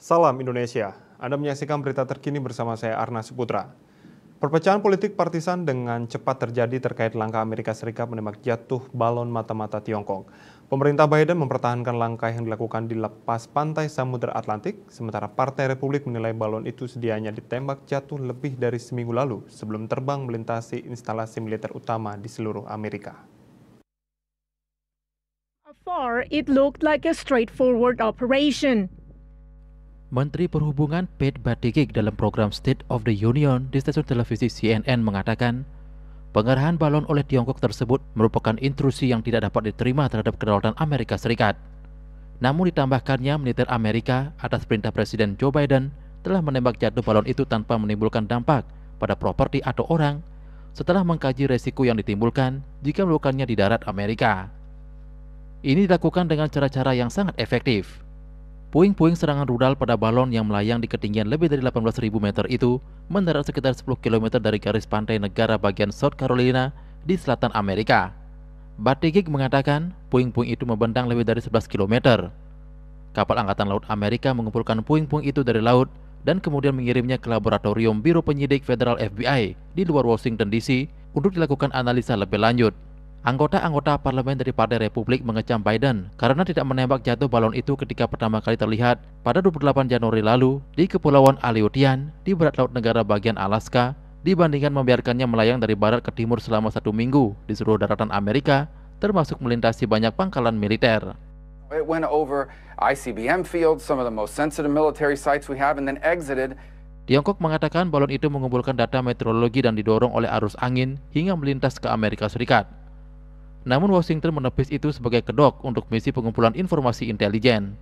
Salam Indonesia. Anda menyaksikan berita terkini bersama saya Arna Suputra. Perpecahan politik partisan dengan cepat terjadi terkait langkah Amerika Serikat menembak jatuh balon mata-mata Tiongkok. Pemerintah Biden mempertahankan langkah yang dilakukan di lepas pantai Samudera Atlantik, sementara Partai Republik menilai balon itu sedianya ditembak jatuh lebih dari seminggu lalu sebelum terbang melintasi instalasi militer utama di seluruh Amerika. Afar, it looked like a straightforward operation. Menteri Perhubungan Pete Buttigieg dalam program State of the Union di stasiun televisi CNN mengatakan, pengerahan balon oleh Tiongkok tersebut merupakan intrusi yang tidak dapat diterima terhadap kedaulatan Amerika Serikat. Namun ditambahkannya militer Amerika atas perintah Presiden Joe Biden telah menembak jatuh balon itu tanpa menimbulkan dampak pada properti atau orang setelah mengkaji resiko yang ditimbulkan jika melakukannya di darat Amerika. Ini dilakukan dengan cara-cara yang sangat efektif. Puing-puing serangan rudal pada balon yang melayang di ketinggian lebih dari 18.000 meter itu mendarat sekitar 10 km dari garis pantai negara bagian South Carolina di selatan Amerika. Batigig mengatakan puing-puing itu membentang lebih dari 11 km. Kapal Angkatan Laut Amerika mengumpulkan puing-puing itu dari laut dan kemudian mengirimnya ke laboratorium Biro Penyidik Federal FBI di luar Washington DC untuk dilakukan analisa lebih lanjut. Anggota-anggota parlemen dari Partai Republik mengecam Biden karena tidak menembak jatuh balon itu ketika pertama kali terlihat pada 28 Januari lalu di Kepulauan Aleutian di barat laut negara bagian Alaska dibandingkan membiarkannya melayang dari barat ke timur selama satu minggu di seluruh daratan Amerika, termasuk melintasi banyak pangkalan militer. It Tiongkok mengatakan balon itu mengumpulkan data meteorologi dan didorong oleh arus angin hingga melintas ke Amerika Serikat. Namun Washington menepis itu sebagai kedok untuk misi pengumpulan informasi intelijen.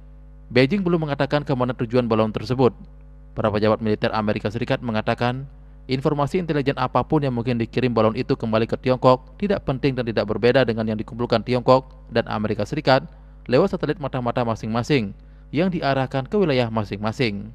Beijing belum mengatakan kemana tujuan balon tersebut. Para pejabat militer Amerika Serikat mengatakan, informasi intelijen apapun yang mungkin dikirim balon itu kembali ke Tiongkok tidak penting dan tidak berbeda dengan yang dikumpulkan Tiongkok dan Amerika Serikat lewat satelit mata-mata masing-masing yang diarahkan ke wilayah masing-masing.